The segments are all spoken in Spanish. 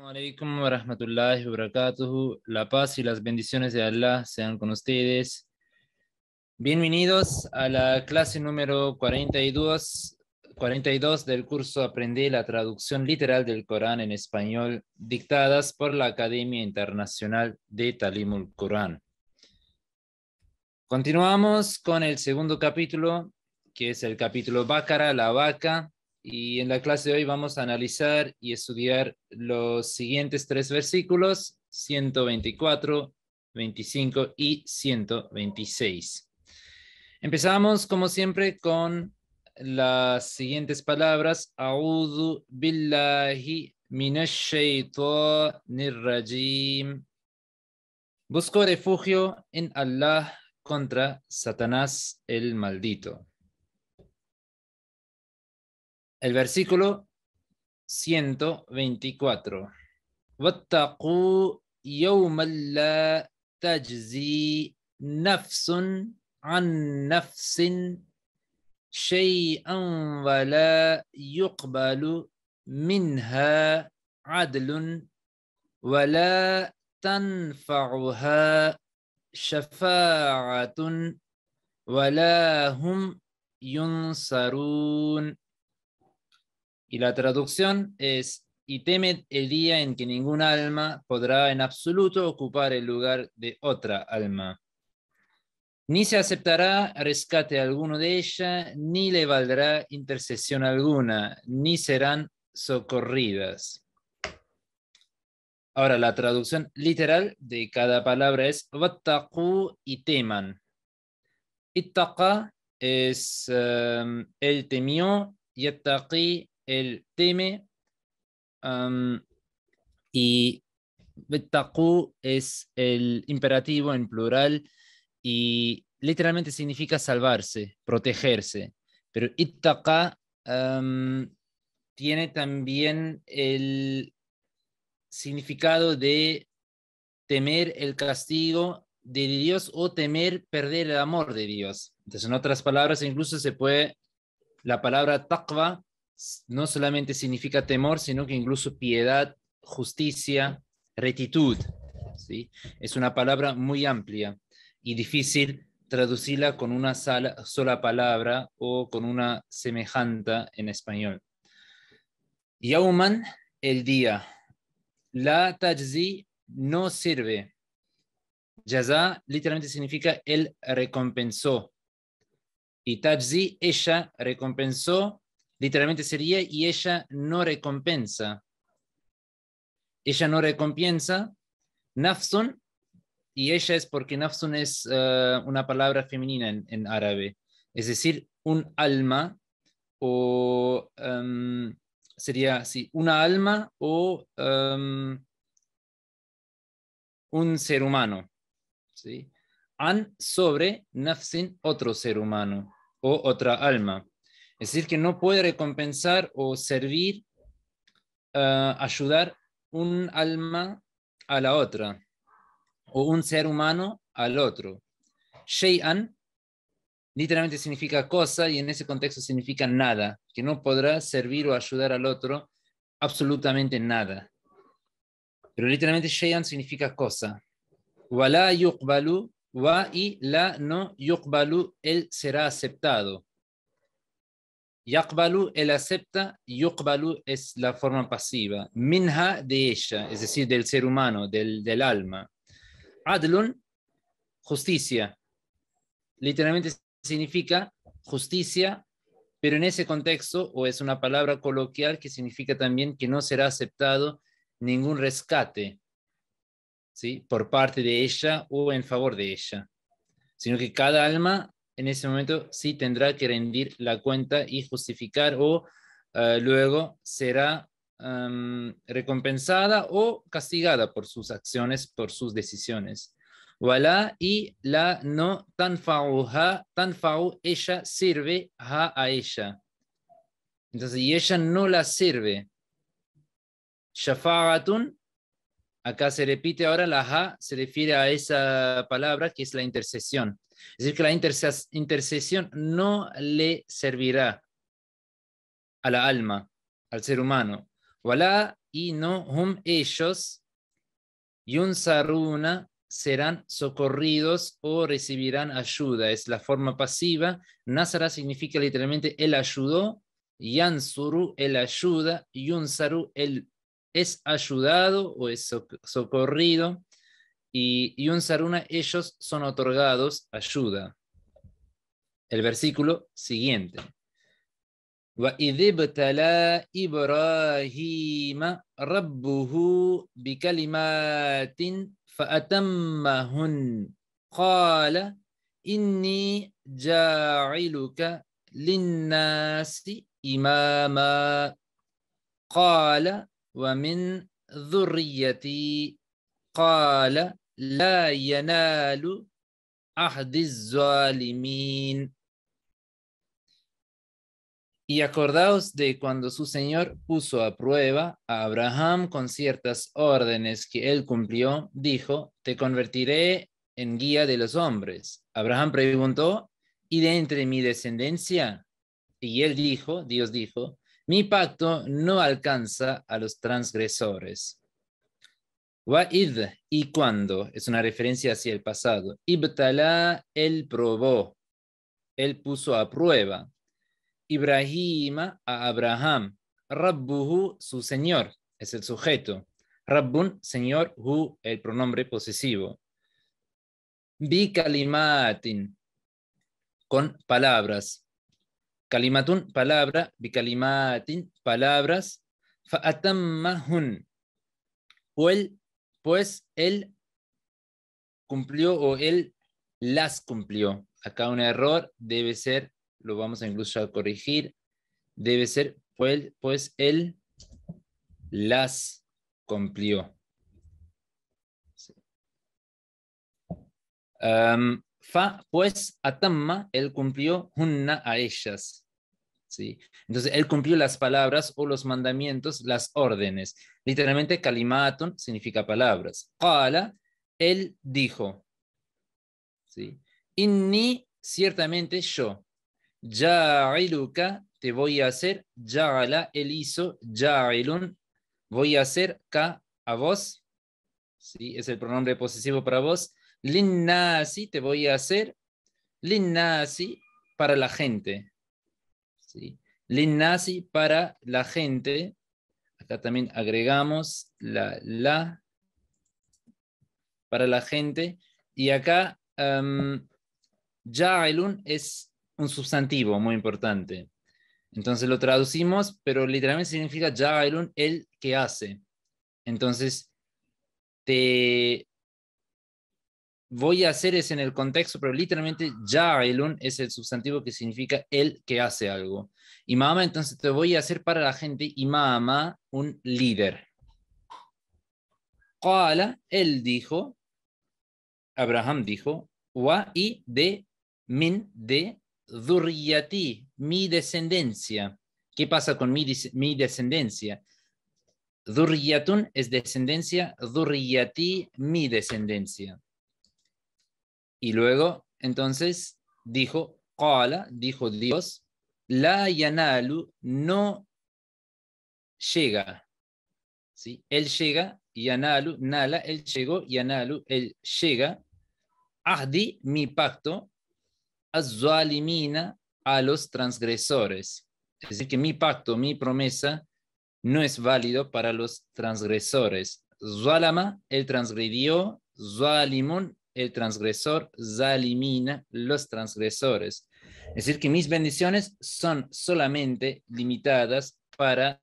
wa rahmatullahi wa La paz y las bendiciones de Allah sean con ustedes. Bienvenidos a la clase número 42, 42 del curso Aprende la traducción literal del Corán en español, dictadas por la Academia Internacional de Talimul Corán. Continuamos con el segundo capítulo, que es el capítulo Bácara, la vaca, y en la clase de hoy vamos a analizar y estudiar los siguientes tres versículos, 124, 25 y 126. Empezamos, como siempre, con las siguientes palabras. A'udhu billahi minash rajim. Busco refugio en Allah contra Satanás el maldito. el versículo 124. واتقوا يوما لا تجزي نفس عن نفس شيئا ولا يقبل منها عدل ولا تنفعها شفاعة ولا هم ينصرون Y la traducción es, y temed el día en que ningún alma podrá en absoluto ocupar el lugar de otra alma. Ni se aceptará rescate alguno de ella, ni le valdrá intercesión alguna, ni serán socorridas. Ahora, la traducción literal de cada palabra es y teman. Ittaqa es el em, temió, Yattaqi el teme. y betaku es el imperativo en plural y literalmente significa salvarse, protegerse. Pero ittaka tiene también el significado de temer el castigo de Dios o temer perder el amor de Dios. Entonces, en otras palabras, incluso se puede, la palabra taqwa no solamente significa temor, sino que incluso piedad, justicia, retitud. ¿sí? Es una palabra muy amplia y difícil traducirla con una sola palabra o con una semejante en español. Yauman, el día. La tajzi no sirve. Yaza literalmente significa el recompensó. Y tajzi, ella recompensó literalmente sería, y ella no recompensa. Ella no recompensa Nafsun, y ella es porque Nafsun es eh, una palabra femenina en, árabe, es decir, un alma o em, sería así, una alma o em, un ser humano. ¿sí? An sobre Nafsin, otro ser humano o otra alma. Es decir, que no puede recompensar o servir, ah, ayudar un alma a la otra o un ser humano al otro. Shay'an literalmente significa cosa y en ese contexto significa nada, que no podrá servir o ayudar al otro absolutamente nada. Pero literalmente Shay'an significa cosa. Wala yuqbalu wa y la no yuqbalu, él será aceptado. Yaqbalu, él acepta, yuqbalu es la forma pasiva, minha de ella, es decir, del ser humano, del, del alma. Adlun, justicia, literalmente significa justicia, pero en ese contexto, o es una palabra coloquial que significa también que no será aceptado ningún rescate ¿sí? por parte de ella o en favor de ella, sino que cada alma en ese momento sí tendrá que rendir la cuenta y justificar o eh, luego será em, recompensada o castigada por sus acciones, por sus decisiones. y la no tan tan tanfau, ella sirve a ella. Entonces, y ella no la sirve. Shafaratun. Acá se repite ahora la ha, se refiere a esa palabra que es la intercesión. Es decir, que la intercesión no le servirá a la alma, al ser humano. Wala y no hum ellos, saruna serán socorridos o recibirán ayuda. Es la forma pasiva. Nazara significa literalmente el ayudó, yansuru, el ayuda, yunsaru, él es ayudado o es socorrido y, y un saruna ellos son otorgados ayuda. El versículo siguiente. tala إِبْرَاهِيمَ Rabbuhu بِكَلِمَاتٍ فأتمهن قَالَ إِنِّي جَاعِلُكَ لِلنَّاسِ إِمَامًا قَالَ y acordaos de cuando su Señor puso a prueba a Abraham con ciertas órdenes que él cumplió, dijo, te convertiré en guía de los hombres. Abraham preguntó, ¿y de entre mi descendencia? Y él dijo, Dios dijo, mi pacto no alcanza a los transgresores. Wa'id, y cuando, es una referencia hacia el pasado. Ibtala, él probó, él puso a prueba. Ibrahima a Abraham. Rabbuhu, su señor, es el sujeto. Rabbun, señor, hu, el pronombre posesivo. Bi kalimatin, con palabras. Kalimatun, palabra, bikalimatin, palabras, fa'atammahun. Pues, pues él cumplió o él las cumplió. Acá un error debe ser, lo vamos a incluso a corregir, debe ser, pues, pues él las cumplió. fa, pues, atamma, él cumplió, hunna a ellas. Entonces, él cumplió las palabras o los mandamientos, las órdenes. Literalmente, kalimaton significa palabras. Qala, él dijo, Y ni ciertamente yo. Ya'iluka, te voy a hacer. Ya'ala, él hizo. Ya'ilun, voy a hacer. Ka, a vos. Es el pronombre posesivo para vos. Linnasi, te voy a hacer. Linnasi, para la gente. Lin nazi para la gente. Acá también agregamos la la para la gente. Y acá um, Ja'ilun es un sustantivo muy importante. Entonces lo traducimos, pero literalmente significa Ja'ilun, el que hace. Entonces, te, voy a hacer es en el contexto, pero literalmente un es el sustantivo que significa el que hace algo. mamá, entonces te voy a hacer para la gente Imama un líder. Qala, él dijo, Abraham dijo, wa y de min de durriati mi descendencia. ¿Qué pasa con mi, descendencia? Dhurriyatun es descendencia, Duryati mi descendencia. Y luego, entonces, dijo, dijo Dios, la yanalu no llega. ¿Sí? Él llega, yanalu, nala, él llegó, yanalu, él llega. Ahdi, mi pacto, Zualimina a los transgresores. Es decir, que mi pacto, mi promesa, no es válido para los transgresores. zualama él transgredió, Zualimón el transgresor zalimina los transgresores. Es decir, que mis bendiciones son solamente limitadas para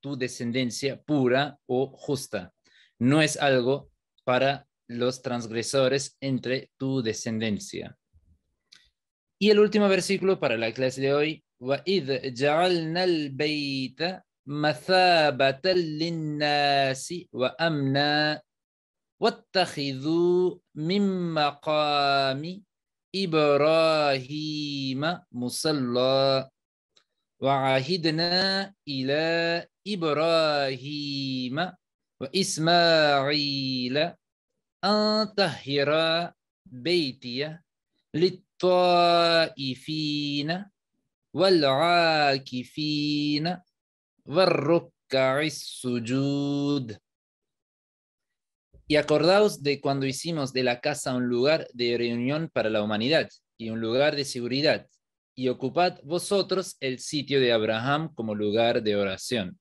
tu descendencia pura o justa. No es algo para los transgresores entre tu descendencia. Y el último versículo para la clase de hoy. واتخذوا من مقام إبراهيم مصلى وعهدنا إلى إبراهيم وإسماعيل أن طهر بيتي للطائفين والعاكفين والركع السجود Y acordaos de cuando hicimos de la casa un lugar de reunión para la humanidad y un lugar de seguridad, y ocupad vosotros el sitio de Abraham como lugar de oración.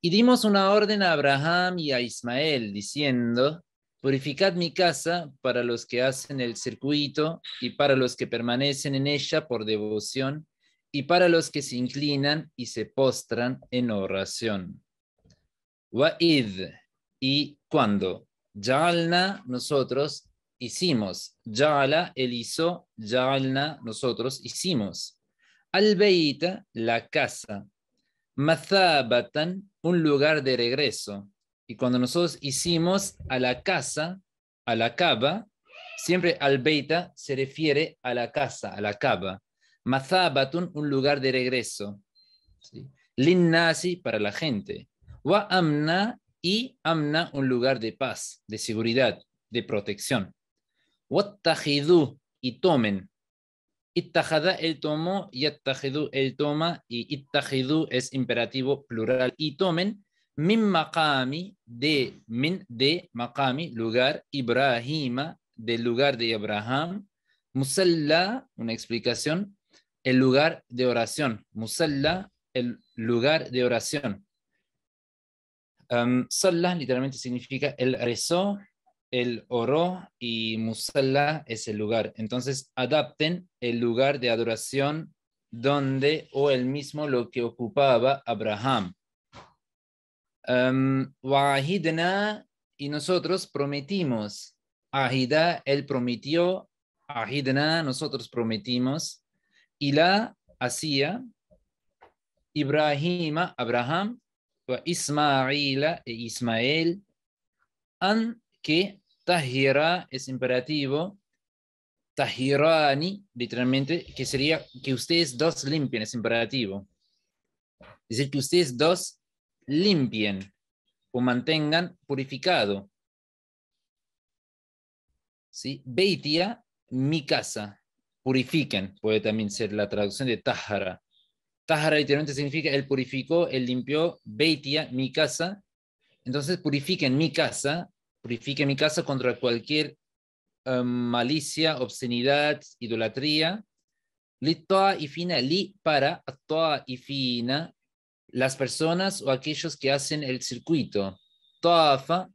Y dimos una orden a Abraham y a Ismael, diciendo, Purificad mi casa para los que hacen el circuito y para los que permanecen en ella por devoción y para los que se inclinan y se postran en oración. Wa'id y cuando Ya'alna, nosotros hicimos. Ya'ala, él hizo. Ya'alna, nosotros hicimos. Albeita la casa. Mazabatan, un lugar de regreso. Y cuando nosotros hicimos a la casa, a la cava, siempre al se refiere a la casa, a la cava. Mazabatun, un lugar de regreso. lin Linnasi, para la gente. Wa amna y Amna un lugar de paz, de seguridad, de protección. Wattahidu y tomen. el tomo, y yattajidu el toma y ittahidu es imperativo plural y tomen min maqami de min de maqami lugar Ibrahima del lugar de Abraham musalla una explicación el lugar de oración musalla el lugar de oración Em, Salah literalmente significa el rezó, el oró y musalla es el lugar. Entonces adapten el lugar de adoración donde o el mismo lo que ocupaba Abraham. Um, y nosotros prometimos. Ahida, él prometió. Ahidna, nosotros prometimos. Y la hacía. Ibrahima, Abraham, Ismaila e Ismael, an que tahira es imperativo, tahirani, literalmente, que sería que ustedes dos limpien, es imperativo. Es decir, que ustedes dos limpien o mantengan purificado. ¿Sí? Beitia, mi casa, purifiquen, puede también ser la traducción de tahara. Tahara literalmente significa él purificó, él limpió, Beitia, mi casa. Entonces purifiquen mi casa, purifiquen mi casa contra cualquier em, malicia, obscenidad, idolatría. Li y fina, li para toa y fina, las personas o aquellos que hacen el circuito. Toafa,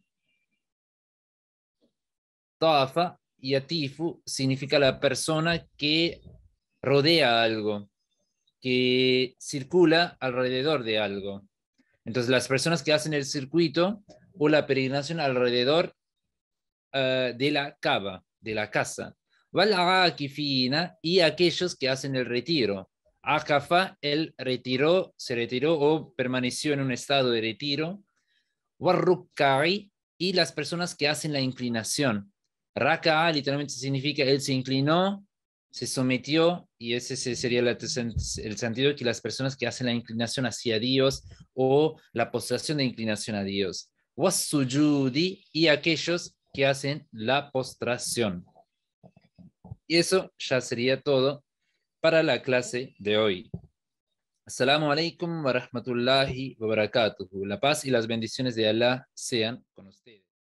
toafa y atifu significa la persona que rodea algo que circula alrededor de algo. Entonces, las personas que hacen el circuito o la peregrinación alrededor eh, de la cava, de la casa. Y aquellos que hacen el retiro. Akafa, él retiró, se retiró o permaneció en un estado de retiro. Warrukai, y las personas que hacen la inclinación. Raka'a literalmente significa él se inclinó se sometió, y ese sería el, sentido sentido que las personas que hacen la inclinación hacia Dios o la postración de inclinación a Dios. y aquellos que hacen la postración. Y eso ya sería todo para la clase de hoy. Assalamu alaikum wa rahmatullahi wa La paz y las bendiciones de Allah sean con ustedes.